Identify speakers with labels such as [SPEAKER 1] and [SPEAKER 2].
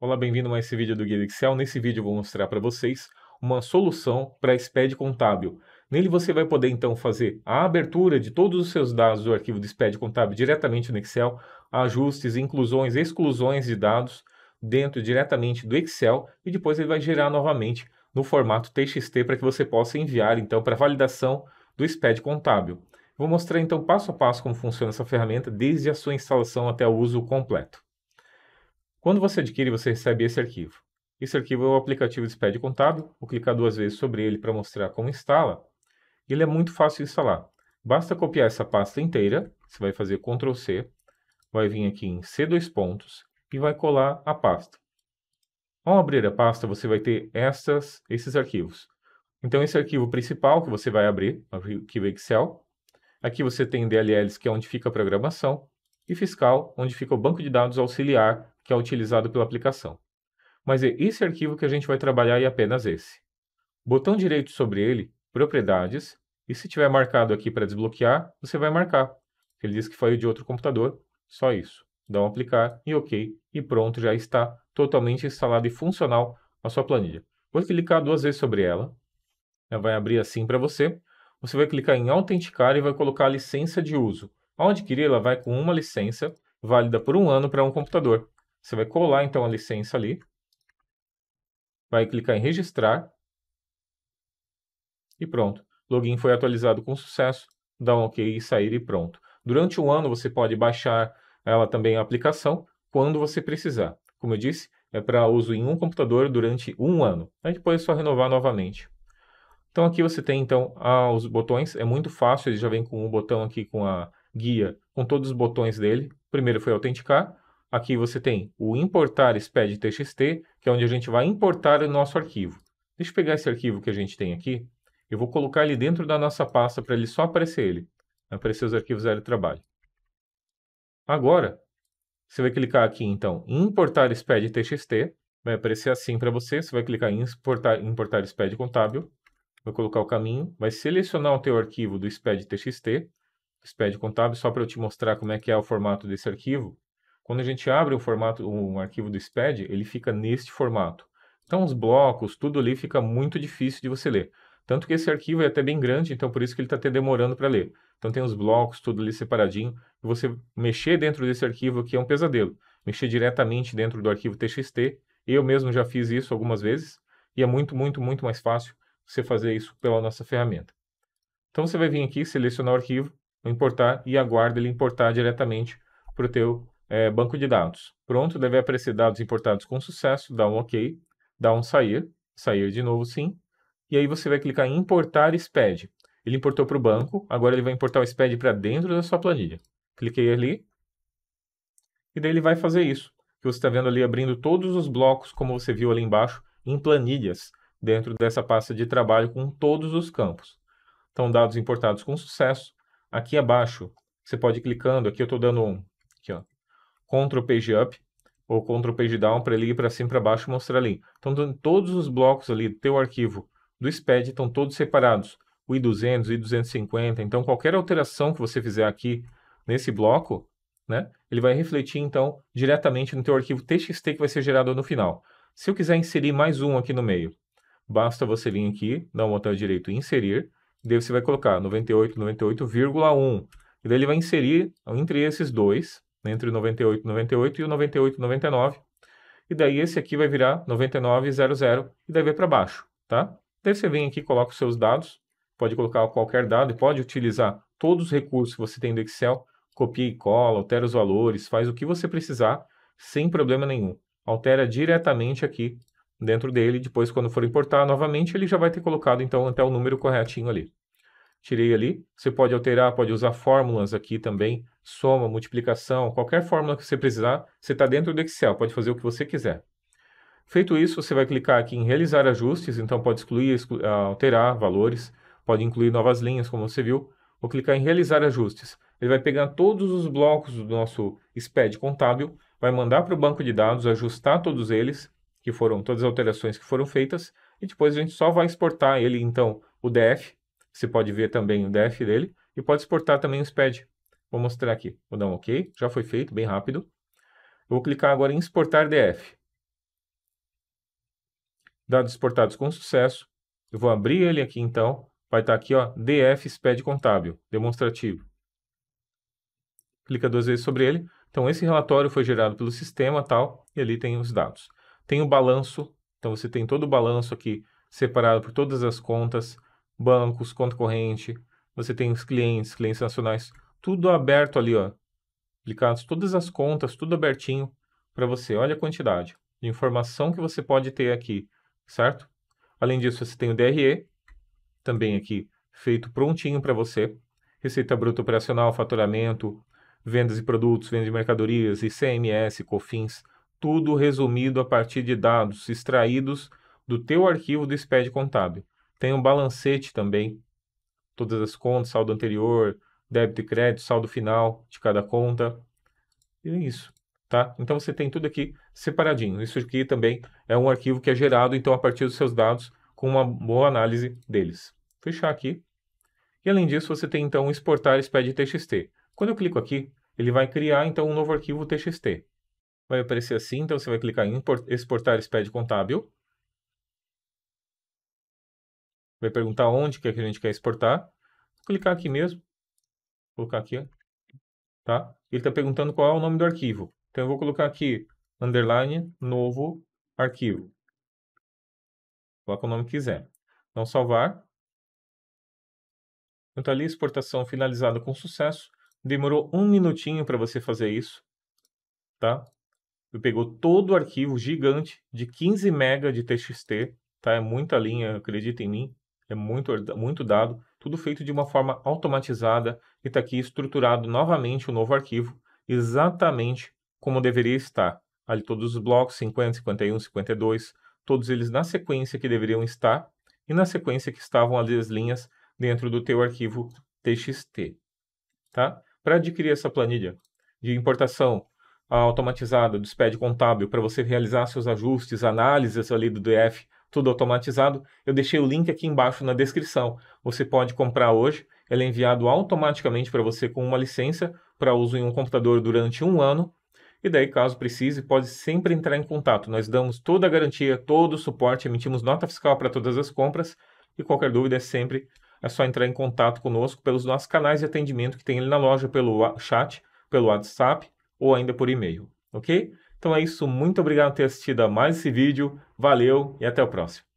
[SPEAKER 1] Olá, bem-vindo a mais esse vídeo do Guia Excel. Nesse vídeo eu vou mostrar para vocês uma solução para SPED contábil. Nele você vai poder então fazer a abertura de todos os seus dados do arquivo do SPED contábil diretamente no Excel, ajustes, inclusões, exclusões de dados dentro diretamente do Excel e depois ele vai gerar novamente no formato TXT para que você possa enviar então para validação do SPED contábil. Vou mostrar então passo a passo como funciona essa ferramenta desde a sua instalação até o uso completo. Quando você adquire, você recebe esse arquivo. Esse arquivo é o aplicativo SPED Contábil. Vou clicar duas vezes sobre ele para mostrar como instala. Ele é muito fácil de instalar. Basta copiar essa pasta inteira. Você vai fazer Ctrl C, vai vir aqui em C dois pontos e vai colar a pasta. Ao abrir a pasta, você vai ter essas, esses arquivos. Então, esse arquivo principal que você vai abrir, arquivo Excel. Aqui você tem DLLs, que é onde fica a programação, e fiscal, onde fica o banco de dados auxiliar que é utilizado pela aplicação. Mas é esse arquivo que a gente vai trabalhar e apenas esse. Botão direito sobre ele, propriedades, e se tiver marcado aqui para desbloquear, você vai marcar. Ele diz que foi de outro computador, só isso. Dá um aplicar e ok, e pronto, já está totalmente instalado e funcional a sua planilha. Vou clicar duas vezes sobre ela, ela vai abrir assim para você. Você vai clicar em autenticar e vai colocar a licença de uso. Ao adquirir, ela vai com uma licença válida por um ano para um computador. Você vai colar então a licença ali, vai clicar em registrar e pronto. Login foi atualizado com sucesso, dá um OK e sair e pronto. Durante um ano você pode baixar ela também a aplicação quando você precisar. Como eu disse, é para uso em um computador durante um ano. Aí depois é só renovar novamente. Então aqui você tem então os botões, é muito fácil, ele já vem com um botão aqui com a guia, com todos os botões dele. O primeiro foi autenticar, Aqui você tem o importar TXT, que é onde a gente vai importar o nosso arquivo. Deixa eu pegar esse arquivo que a gente tem aqui. Eu vou colocar ele dentro da nossa pasta para ele só aparecer ele. Aparecer os arquivos área de trabalho. Agora, você vai clicar aqui então em importar TXT Vai aparecer assim para você. Você vai clicar em importar importar sped contábil. Vai colocar o caminho. Vai selecionar o teu arquivo do TXT, Sped contábil, só para eu te mostrar como é que é o formato desse arquivo. Quando a gente abre um formato, um arquivo do SPED, ele fica neste formato. Então os blocos, tudo ali fica muito difícil de você ler. Tanto que esse arquivo é até bem grande, então por isso que ele está até demorando para ler. Então tem os blocos, tudo ali separadinho. E você mexer dentro desse arquivo aqui é um pesadelo. Mexer diretamente dentro do arquivo TXT. Eu mesmo já fiz isso algumas vezes. E é muito, muito, muito mais fácil você fazer isso pela nossa ferramenta. Então você vai vir aqui, selecionar o arquivo, importar e aguarda ele importar diretamente para o teu é, banco de dados. Pronto, deve aparecer dados importados com sucesso, dá um OK, dá um sair, sair de novo sim, e aí você vai clicar em importar SPED. Ele importou para o banco, agora ele vai importar o SPED para dentro da sua planilha. Cliquei ali, e daí ele vai fazer isso, que você está vendo ali abrindo todos os blocos, como você viu ali embaixo, em planilhas, dentro dessa pasta de trabalho com todos os campos. Então, dados importados com sucesso. Aqui abaixo, você pode ir clicando, aqui eu estou dando um, aqui, ó, contra o page up ou contra o page down para ele ir para cima para baixo e mostrar ali. Então todos os blocos ali do teu arquivo do SPED estão todos separados. O I200, o I250, então qualquer alteração que você fizer aqui nesse bloco, né, ele vai refletir então diretamente no teu arquivo TXT que vai ser gerado no final. Se eu quiser inserir mais um aqui no meio, basta você vir aqui, dar um botão direito e inserir, e daí você vai colocar 98, 98,1. E daí ele vai inserir entre esses dois, entre o 98 e 98 e o 98 e 99. E daí esse aqui vai virar 9900 e daí vai para baixo, tá? Daí você vem aqui, coloca os seus dados, pode colocar qualquer dado e pode utilizar todos os recursos que você tem do Excel, copia e cola, altera os valores, faz o que você precisar sem problema nenhum. Altera diretamente aqui dentro dele, depois quando for importar novamente, ele já vai ter colocado então até o número corretinho ali tirei ali. Você pode alterar, pode usar fórmulas aqui também, soma, multiplicação, qualquer fórmula que você precisar, você está dentro do Excel, pode fazer o que você quiser. Feito isso, você vai clicar aqui em realizar ajustes, então pode excluir, exclu ah, alterar valores, pode incluir novas linhas, como você viu. Vou clicar em realizar ajustes. Ele vai pegar todos os blocos do nosso SPED contábil, vai mandar para o banco de dados, ajustar todos eles, que foram todas as alterações que foram feitas, e depois a gente só vai exportar ele, então, o DF, você pode ver também o DF dele e pode exportar também o SPED. Vou mostrar aqui. Vou dar um OK. Já foi feito, bem rápido. Eu vou clicar agora em exportar DF. Dados exportados com sucesso. Eu vou abrir ele aqui então. Vai estar aqui, ó, DF SPED contábil, demonstrativo. Clica duas vezes sobre ele. Então esse relatório foi gerado pelo sistema tal e ali tem os dados. Tem o balanço, então você tem todo o balanço aqui separado por todas as contas bancos, conta corrente, você tem os clientes, clientes nacionais, tudo aberto ali, ó. Aplicados, todas as contas, tudo abertinho para você. Olha a quantidade de informação que você pode ter aqui, certo? Além disso, você tem o DRE, também aqui, feito prontinho para você. Receita bruta operacional, faturamento, vendas de produtos, vendas de mercadorias, ICMS, COFINS, tudo resumido a partir de dados extraídos do teu arquivo do SPED contábil. Tem um balancete também. Todas as contas, saldo anterior, débito e crédito, saldo final de cada conta. E é isso, tá? Então você tem tudo aqui separadinho. Isso aqui também é um arquivo que é gerado, então, a partir dos seus dados, com uma boa análise deles. Fechar aqui. E além disso, você tem então exportar SPED TXT. Quando eu clico aqui, ele vai criar então um novo arquivo TXT. Vai aparecer assim, então você vai clicar em exportar SPED contábil vai perguntar onde que, é que a gente quer exportar. Vou clicar aqui mesmo, vou colocar aqui, tá? Ele está perguntando qual é o nome do arquivo. Então eu vou colocar aqui, underline, novo arquivo. Coloca o nome que quiser. Então salvar. Então tá ali, exportação finalizada com sucesso. Demorou um minutinho para você fazer isso, tá? Eu pegou todo o arquivo gigante de 15 MB de TXT, tá? É muita linha, acredita em mim é muito, muito dado, tudo feito de uma forma automatizada e está aqui estruturado novamente o novo arquivo, exatamente como deveria estar. Ali todos os blocos, 50, 51, 52, todos eles na sequência que deveriam estar e na sequência que estavam ali as linhas dentro do teu arquivo txt. Tá? Para adquirir essa planilha de importação automatizada do SPED contábil para você realizar seus ajustes, análises ali do DF tudo automatizado. Eu deixei o link aqui embaixo na descrição. Você pode comprar hoje, ele é enviado automaticamente para você com uma licença para uso em um computador durante um ano. E daí, caso precise, pode sempre entrar em contato. Nós damos toda a garantia, todo o suporte, emitimos nota fiscal para todas as compras. E qualquer dúvida é sempre é só entrar em contato conosco pelos nossos canais de atendimento que tem ali na loja, pelo chat, pelo WhatsApp ou ainda por e-mail, ok? Então é isso, muito obrigado por ter assistido a mais esse vídeo. Valeu e até o próximo.